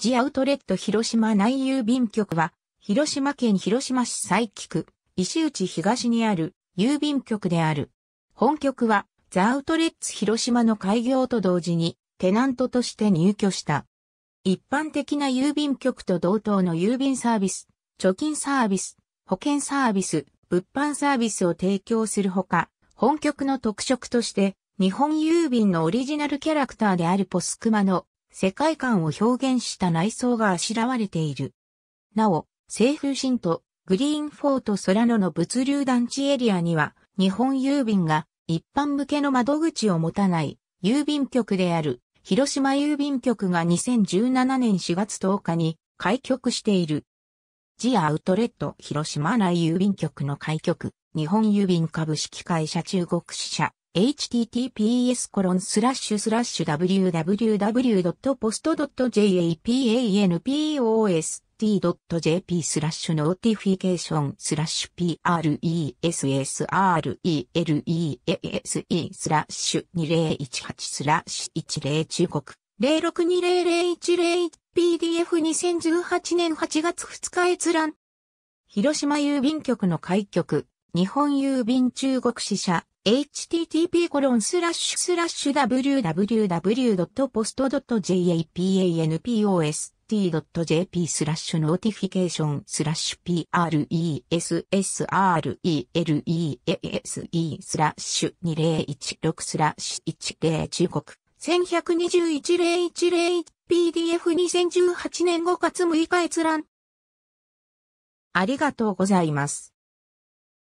ジアウトレット広島内郵便局は、広島県広島市佐伯区、石内東にある郵便局である。本局は、ザ・アウトレッツ広島の開業と同時に、テナントとして入居した。一般的な郵便局と同等の郵便サービス、貯金サービス、保険サービス、物販サービスを提供するほか、本局の特色として、日本郵便のオリジナルキャラクターであるポスクマの世界観を表現した内装があしらわれている。なお、西風新都、グリーンフォート空野の物流団地エリアには、日本郵便が一般向けの窓口を持たない郵便局である広島郵便局が2017年4月10日に開局している。ジアアウトレット広島内郵便局の開局、日本郵便株式会社中国支社、https://www.post.japanpost.jp スラッシュノーティフィケーションスラッシュ pressrelease スラッシュ2018スラッシュ10中国 0620010PDF2018 年8月2日閲覧広島郵便局の開局日本郵便中国支社 http://www.post.japanpost.jp スラッシュノーティフィケーションスラッシュ pressrelease スラッシュ2016スラッシュ10中国11210101 PDF 2018年5月6日閲覧ありがとうございます。